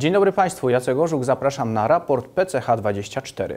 Dzień dobry Państwu, Jacek Orzuk, zapraszam na raport PCH24.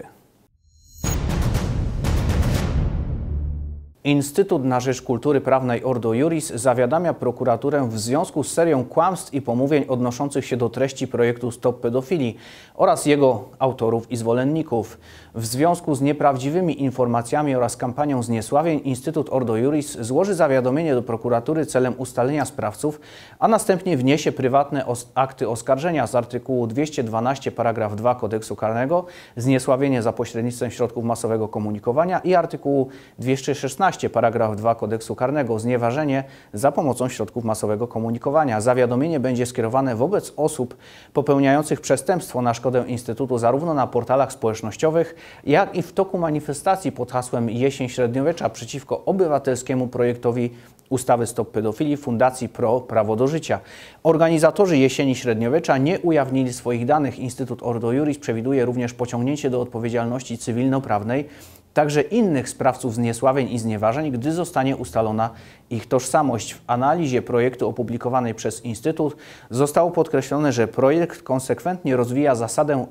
Instytut na Rzecz Kultury Prawnej Ordo Juris zawiadamia prokuraturę w związku z serią kłamstw i pomówień odnoszących się do treści projektu Stop Pedofilii oraz jego autorów i zwolenników. W związku z nieprawdziwymi informacjami oraz kampanią zniesławień Instytut Ordo Juris złoży zawiadomienie do prokuratury celem ustalenia sprawców, a następnie wniesie prywatne akty oskarżenia z artykułu 212 paragraf 2 kodeksu karnego zniesławienie za pośrednictwem środków masowego komunikowania i artykułu 216 paragraf 2 kodeksu karnego znieważenie za pomocą środków masowego komunikowania. Zawiadomienie będzie skierowane wobec osób popełniających przestępstwo na szkodę Instytutu zarówno na portalach społecznościowych, jak i w toku manifestacji pod hasłem Jesień Średniowiecza przeciwko obywatelskiemu projektowi ustawy Stop Pedofilii Fundacji Pro Prawo do Życia. Organizatorzy Jesieni Średniowiecza nie ujawnili swoich danych. Instytut Ordo Juris przewiduje również pociągnięcie do odpowiedzialności cywilnoprawnej także innych sprawców zniesławień i znieważeń, gdy zostanie ustalona ich tożsamość. W analizie projektu opublikowanej przez Instytut zostało podkreślone, że projekt konsekwentnie rozwija zasadę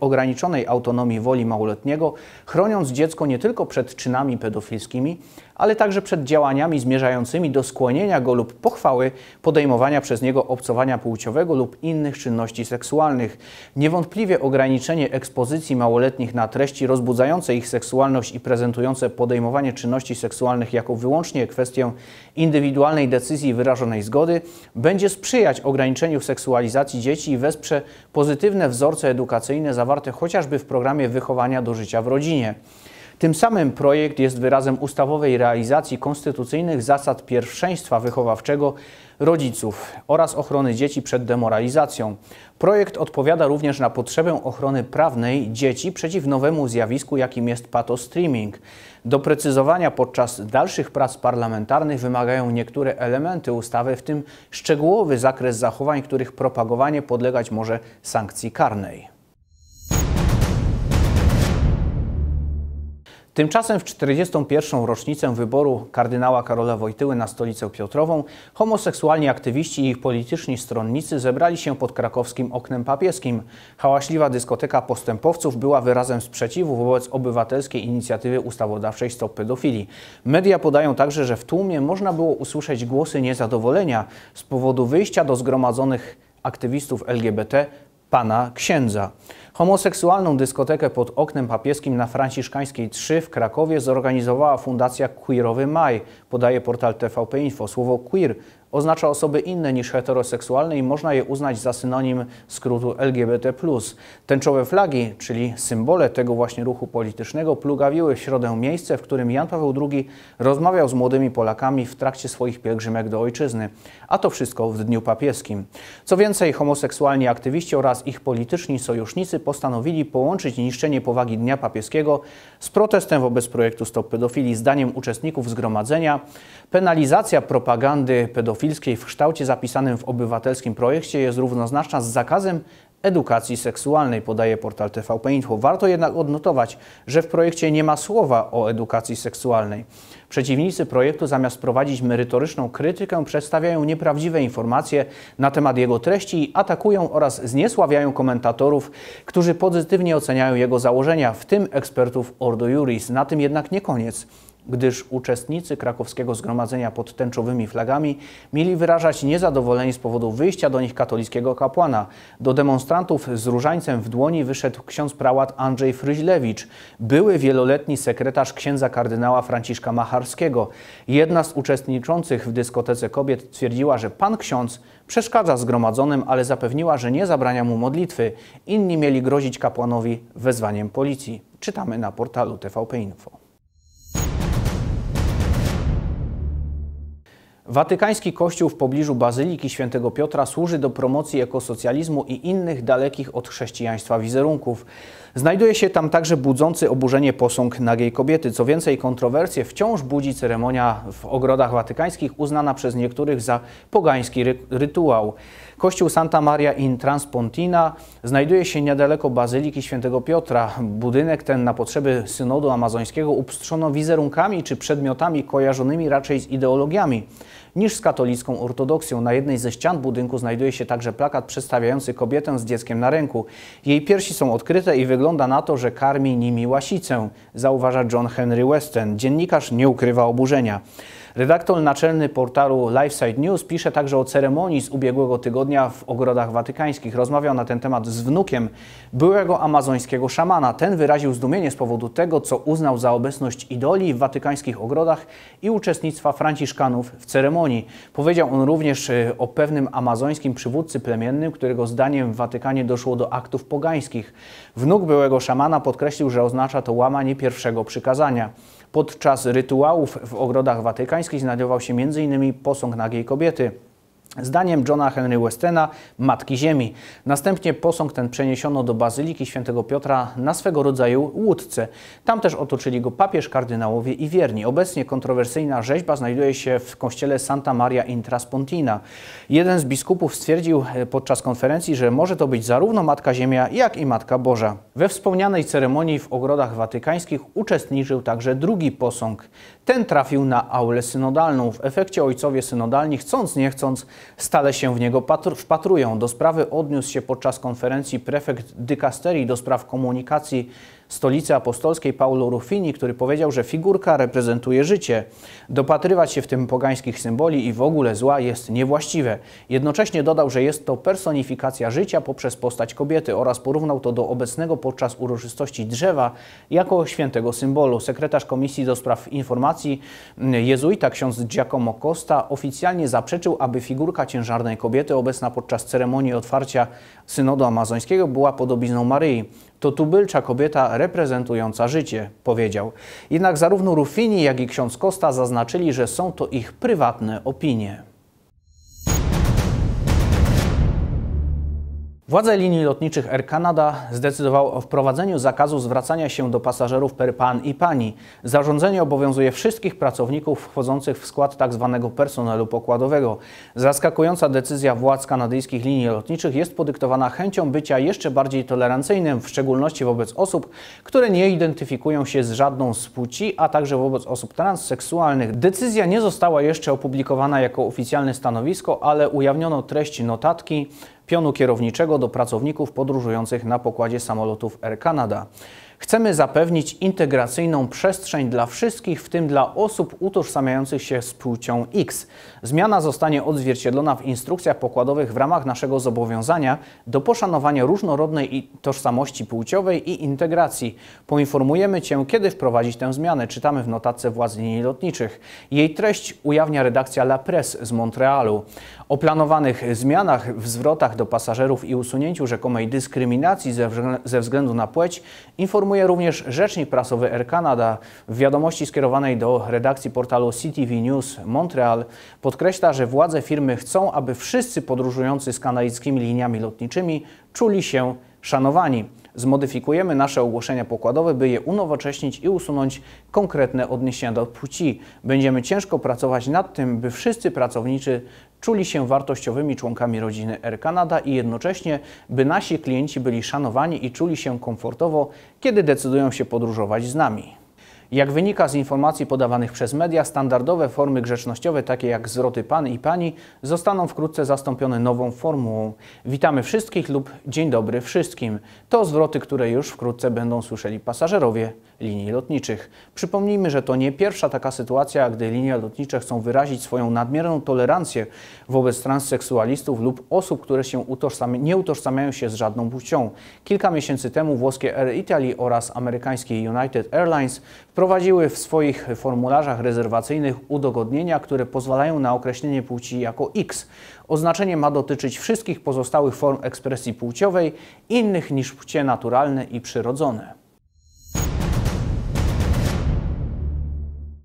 ograniczonej autonomii woli małoletniego, chroniąc dziecko nie tylko przed czynami pedofilskimi, ale także przed działaniami zmierzającymi do skłonienia go lub pochwały podejmowania przez niego obcowania płciowego lub innych czynności seksualnych. Niewątpliwie ograniczenie ekspozycji małoletnich na treści rozbudzające ich seksualność i prezentujące podejmowanie czynności seksualnych jako wyłącznie kwestię indywidualnej decyzji wyrażonej zgody będzie sprzyjać ograniczeniu seksualizacji dzieci i wesprze pozytywne wzorce edukacyjne zawarte chociażby w programie wychowania do życia w rodzinie. Tym samym projekt jest wyrazem ustawowej realizacji konstytucyjnych zasad pierwszeństwa wychowawczego rodziców oraz ochrony dzieci przed demoralizacją. Projekt odpowiada również na potrzebę ochrony prawnej dzieci przeciw nowemu zjawisku, jakim jest patostreaming. Doprecyzowania podczas dalszych prac parlamentarnych wymagają niektóre elementy ustawy, w tym szczegółowy zakres zachowań, których propagowanie podlegać może sankcji karnej. Tymczasem w 41. rocznicę wyboru kardynała Karola Wojtyły na stolicę Piotrową homoseksualni aktywiści i ich polityczni stronnicy zebrali się pod krakowskim oknem papieskim. Hałaśliwa dyskoteka postępowców była wyrazem sprzeciwu wobec obywatelskiej inicjatywy ustawodawczej Stop Pedofilii. Media podają także, że w tłumie można było usłyszeć głosy niezadowolenia z powodu wyjścia do zgromadzonych aktywistów LGBT pana księdza. Homoseksualną dyskotekę pod oknem papieskim na Franciszkańskiej 3 w Krakowie zorganizowała Fundacja Queerowy Maj, podaje portal TVP Info. Słowo queer oznacza osoby inne niż heteroseksualne i można je uznać za synonim skrótu LGBT. Tęczowe flagi, czyli symbole tego właśnie ruchu politycznego, plugawiły w środę miejsce, w którym Jan Paweł II rozmawiał z młodymi Polakami w trakcie swoich pielgrzymek do ojczyzny. A to wszystko w Dniu Papieskim. Co więcej, homoseksualni aktywiści oraz ich polityczni sojusznicy postanowili połączyć niszczenie powagi Dnia Papieskiego z protestem wobec projektu Stop Pedofilii. Zdaniem uczestników zgromadzenia penalizacja propagandy pedofilii pedofilskiej w kształcie zapisanym w obywatelskim projekcie jest równoznaczna z zakazem edukacji seksualnej, podaje portal TVP Info. Warto jednak odnotować, że w projekcie nie ma słowa o edukacji seksualnej. Przeciwnicy projektu zamiast prowadzić merytoryczną krytykę przedstawiają nieprawdziwe informacje na temat jego treści i atakują oraz zniesławiają komentatorów, którzy pozytywnie oceniają jego założenia, w tym ekspertów Ordo Juris. Na tym jednak nie koniec gdyż uczestnicy krakowskiego zgromadzenia pod tęczowymi flagami mieli wyrażać niezadowolenie z powodu wyjścia do nich katolickiego kapłana. Do demonstrantów z różańcem w dłoni wyszedł ksiądz prałat Andrzej Fryźlewicz, były wieloletni sekretarz księdza kardynała Franciszka Macharskiego. Jedna z uczestniczących w dyskotece kobiet twierdziła, że pan ksiądz przeszkadza zgromadzonym, ale zapewniła, że nie zabrania mu modlitwy. Inni mieli grozić kapłanowi wezwaniem policji. Czytamy na portalu TVP Info. Watykański kościół w pobliżu Bazyliki Świętego Piotra służy do promocji ekosocjalizmu i innych dalekich od chrześcijaństwa wizerunków. Znajduje się tam także budzący oburzenie posąg nagiej kobiety. Co więcej, kontrowersje wciąż budzi ceremonia w ogrodach watykańskich uznana przez niektórych za pogański rytuał. Kościół Santa Maria in Transpontina znajduje się niedaleko Bazyliki Świętego Piotra. Budynek ten na potrzeby synodu amazońskiego upstrzono wizerunkami czy przedmiotami kojarzonymi raczej z ideologiami niż z katolicką ortodoksją. Na jednej ze ścian budynku znajduje się także plakat przedstawiający kobietę z dzieckiem na ręku. Jej piersi są odkryte i wygląda na to, że karmi nimi łasicę, zauważa John Henry Weston. Dziennikarz nie ukrywa oburzenia. Redaktor naczelny portalu Lifeside News pisze także o ceremonii z ubiegłego tygodnia w ogrodach watykańskich. Rozmawiał na ten temat z wnukiem byłego amazońskiego szamana. Ten wyraził zdumienie z powodu tego, co uznał za obecność idoli w watykańskich ogrodach i uczestnictwa franciszkanów w ceremonii. Powiedział on również e, o pewnym amazońskim przywódcy plemiennym, którego zdaniem w Watykanie doszło do aktów pogańskich. Wnuk byłego szamana podkreślił, że oznacza to łamanie pierwszego przykazania. Podczas rytuałów w ogrodach watykańskich znajdował się m.in. posąg nagiej kobiety. Zdaniem Johna Henry Westena, Matki Ziemi. Następnie posąg ten przeniesiono do Bazyliki Świętego Piotra na swego rodzaju łódce. Tam też otoczyli go papież, kardynałowie i wierni. Obecnie kontrowersyjna rzeźba znajduje się w kościele Santa Maria in Traspontina. Jeden z biskupów stwierdził e, podczas konferencji, że może to być zarówno Matka Ziemia, jak i Matka Boża. We wspomnianej ceremonii w ogrodach watykańskich uczestniczył także drugi posąg. Ten trafił na aulę synodalną. W efekcie ojcowie synodalni chcąc nie chcąc Stale się w niego wpatrują. Do sprawy odniósł się podczas konferencji prefekt dykasterii do spraw komunikacji stolicy apostolskiej Paulo Ruffini, który powiedział, że figurka reprezentuje życie. Dopatrywać się w tym pogańskich symboli i w ogóle zła jest niewłaściwe. Jednocześnie dodał, że jest to personifikacja życia poprzez postać kobiety oraz porównał to do obecnego podczas uroczystości drzewa jako świętego symbolu. Sekretarz Komisji do Spraw Informacji mm, jezuita ksiądz Giacomo Costa oficjalnie zaprzeczył, aby figurka ciężarnej kobiety obecna podczas ceremonii otwarcia synodu amazońskiego była podobizną Maryi. To tubylcza kobieta reprezentująca życie, powiedział. Jednak zarówno Ruffini, jak i ksiądz Costa zaznaczyli, że są to ich prywatne opinie. Władze linii lotniczych Air Canada zdecydowały o wprowadzeniu zakazu zwracania się do pasażerów per pan i pani. Zarządzenie obowiązuje wszystkich pracowników wchodzących w skład tzw. Tak personelu pokładowego. Zaskakująca decyzja władz kanadyjskich linii lotniczych jest podyktowana chęcią bycia jeszcze bardziej tolerancyjnym, w szczególności wobec osób, które nie identyfikują się z żadną z płci, a także wobec osób transseksualnych. Decyzja nie została jeszcze opublikowana jako oficjalne stanowisko, ale ujawniono treść notatki pionu kierowniczego do pracowników podróżujących na pokładzie samolotów Air Canada. Chcemy zapewnić integracyjną przestrzeń dla wszystkich, w tym dla osób utożsamiających się z płcią X. Zmiana zostanie odzwierciedlona w instrukcjach pokładowych w ramach naszego zobowiązania do poszanowania różnorodnej tożsamości płciowej i integracji. Poinformujemy Cię, kiedy wprowadzić tę zmianę, czytamy w notatce władz linii lotniczych. Jej treść ujawnia redakcja La Presse z Montrealu. O planowanych zmianach w zwrotach do pasażerów i usunięciu rzekomej dyskryminacji ze względu na płeć informujemy informuje również rzecznik prasowy Air Canada. W wiadomości skierowanej do redakcji portalu CTV News Montreal podkreśla, że władze firmy chcą, aby wszyscy podróżujący z kanadyjskimi liniami lotniczymi czuli się szanowani. Zmodyfikujemy nasze ogłoszenia pokładowe, by je unowocześnić i usunąć konkretne odniesienia do płci. Będziemy ciężko pracować nad tym, by wszyscy pracownicy czuli się wartościowymi członkami rodziny Air Canada i jednocześnie, by nasi klienci byli szanowani i czuli się komfortowo, kiedy decydują się podróżować z nami. Jak wynika z informacji podawanych przez media, standardowe formy grzecznościowe, takie jak zwroty pan i pani, zostaną wkrótce zastąpione nową formułą. Witamy wszystkich lub dzień dobry wszystkim. To zwroty, które już wkrótce będą słyszeli pasażerowie linii lotniczych. Przypomnijmy, że to nie pierwsza taka sytuacja, gdy linie lotnicze chcą wyrazić swoją nadmierną tolerancję wobec transseksualistów lub osób, które się utożsami nie utożsamiają się z żadną płcią. Kilka miesięcy temu włoskie Air Italy oraz amerykańskie United Airlines wprowadziły w swoich formularzach rezerwacyjnych udogodnienia, które pozwalają na określenie płci jako X. Oznaczenie ma dotyczyć wszystkich pozostałych form ekspresji płciowej, innych niż płcie naturalne i przyrodzone.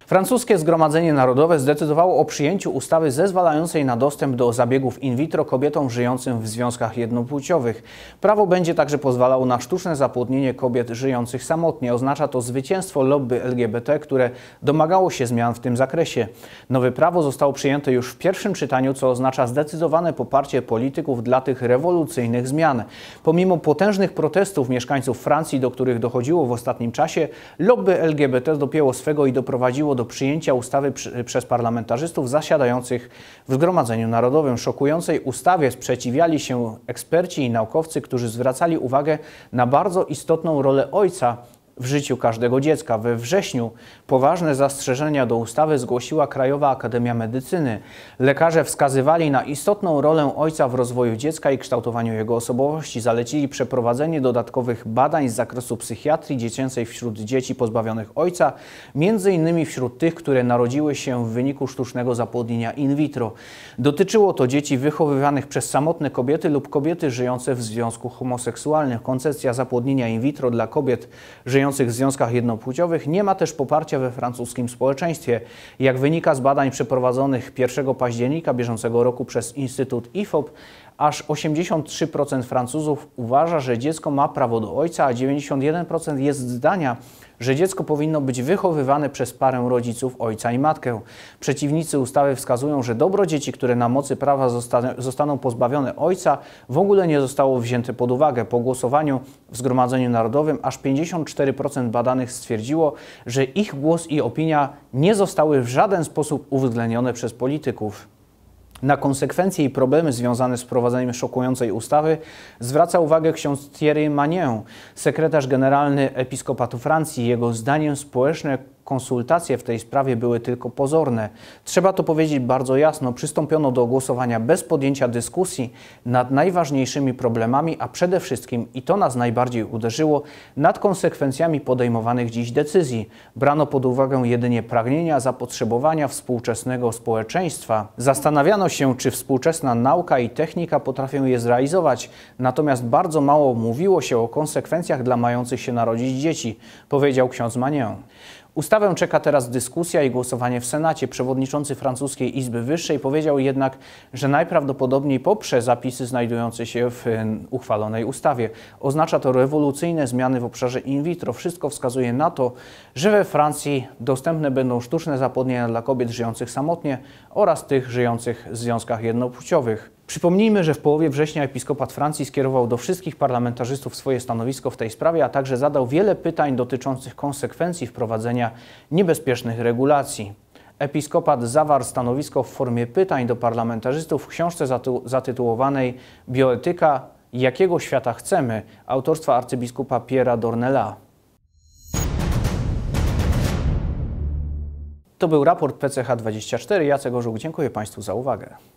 Francuskie Zgromadzenie Narodowe zdecydowało o przyjęciu ustawy zezwalającej na dostęp do zabiegów in vitro kobietom żyjącym w związkach jednopłciowych. Prawo będzie także pozwalało na sztuczne zapłodnienie kobiet żyjących samotnie. Oznacza to zwycięstwo lobby LGBT, które domagało się zmian w tym zakresie. Nowe prawo zostało przyjęte już w pierwszym czytaniu, co oznacza zdecydowane poparcie polityków dla tych rewolucyjnych zmian. Pomimo potężnych protestów mieszkańców Francji, do których dochodziło w ostatnim czasie, lobby LGBT dopięło swego i doprowadziło do przyjęcia ustawy przez parlamentarzystów zasiadających w Zgromadzeniu Narodowym. Szokującej ustawie sprzeciwiali się eksperci i naukowcy, którzy zwracali uwagę na bardzo istotną rolę ojca w życiu każdego dziecka. We wrześniu poważne zastrzeżenia do ustawy zgłosiła Krajowa Akademia Medycyny. Lekarze wskazywali na istotną rolę ojca w rozwoju dziecka i kształtowaniu jego osobowości. Zalecili przeprowadzenie dodatkowych badań z zakresu psychiatrii dziecięcej wśród dzieci pozbawionych ojca, między innymi wśród tych, które narodziły się w wyniku sztucznego zapłodnienia in vitro. Dotyczyło to dzieci wychowywanych przez samotne kobiety lub kobiety żyjące w związku homoseksualnych. Koncepcja zapłodnienia in vitro dla kobiet żyjących w związkach jednopłciowych nie ma też poparcia we francuskim społeczeństwie. Jak wynika z badań przeprowadzonych 1 października bieżącego roku przez Instytut IFOP, Aż 83% Francuzów uważa, że dziecko ma prawo do ojca, a 91% jest zdania, że dziecko powinno być wychowywane przez parę rodziców, ojca i matkę. Przeciwnicy ustawy wskazują, że dobro dzieci, które na mocy prawa zostaną pozbawione ojca, w ogóle nie zostało wzięte pod uwagę. Po głosowaniu w Zgromadzeniu Narodowym aż 54% badanych stwierdziło, że ich głos i opinia nie zostały w żaden sposób uwzględnione przez polityków. Na konsekwencje i problemy związane z prowadzeniem szokującej ustawy zwraca uwagę ksiądz Thierry Magnin, sekretarz generalny Episkopatu Francji. Jego zdaniem społeczne konsultacje w tej sprawie były tylko pozorne. Trzeba to powiedzieć bardzo jasno, przystąpiono do głosowania bez podjęcia dyskusji nad najważniejszymi problemami, a przede wszystkim, i to nas najbardziej uderzyło, nad konsekwencjami podejmowanych dziś decyzji. Brano pod uwagę jedynie pragnienia, zapotrzebowania współczesnego społeczeństwa. Zastanawiano się, czy współczesna nauka i technika potrafią je zrealizować, natomiast bardzo mało mówiło się o konsekwencjach dla mających się narodzić dzieci, powiedział ksiądz Manię. Ustawę czeka teraz dyskusja i głosowanie w Senacie. Przewodniczący francuskiej Izby Wyższej powiedział jednak, że najprawdopodobniej poprze zapisy znajdujące się w uchwalonej ustawie. Oznacza to rewolucyjne zmiany w obszarze in vitro. Wszystko wskazuje na to, że we Francji dostępne będą sztuczne zapłodnienia dla kobiet żyjących samotnie oraz tych żyjących w związkach jednopłciowych. Przypomnijmy, że w połowie września episkopat Francji skierował do wszystkich parlamentarzystów swoje stanowisko w tej sprawie, a także zadał wiele pytań dotyczących konsekwencji wprowadzenia niebezpiecznych regulacji. Episkopat zawarł stanowisko w formie pytań do parlamentarzystów w książce zatytułowanej Bioetyka Jakiego świata chcemy? autorstwa arcybiskupa Piera Dornela. To był raport PCH24. Jacek Orzuk, dziękuję Państwu za uwagę.